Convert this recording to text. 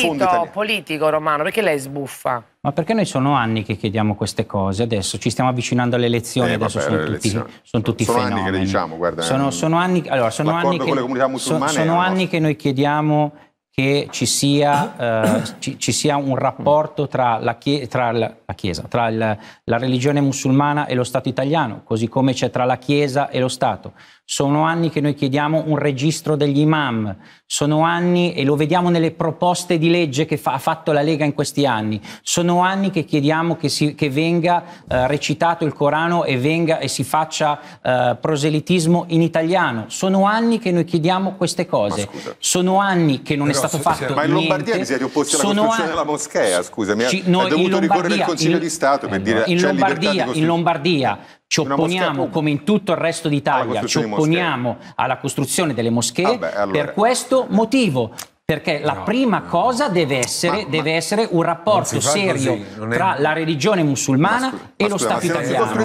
conflitto politico romano, perché lei sbuffa? Ma perché noi sono anni che chiediamo queste cose, adesso ci stiamo avvicinando alle elezioni, eh, adesso vabbè, sono, tutti, elezioni. sono tutti sono fenomeni. Anni che le diciamo, guarda, sono, eh. sono anni, allora, sono anni, che, sono, sono anni che noi chiediamo che ci sia, eh, ci, ci sia un rapporto tra, la, chie- tra la, la Chiesa, tra il, la religione musulmana e lo Stato italiano, così come c'è tra la Chiesa e lo Stato. Sono anni che noi chiediamo un registro degli imam, sono anni, e lo vediamo nelle proposte di legge che fa, ha fatto la Lega in questi anni, sono anni che chiediamo che, si, che venga eh, recitato il Corano e, venga, e si faccia eh, proselitismo in italiano, sono anni che noi chiediamo queste cose, sono anni che non Però... è stato fatto Ma in Lombardia niente. si è riopposti alla costruzione a... della moschea, scusami, eh. ci, no, è dovuto ricorrere al Consiglio in, di Stato per eh, dire in Lombardia, in Lombardia ci opponiamo, come in tutto il resto d'Italia, ci opponiamo alla costruzione delle moschee ah, beh, allora. per questo motivo. Perché la no, prima no. cosa deve essere, ma, deve ma essere un rapporto serio così, è... tra la religione musulmana scusa, e lo scusa, Stato italiano.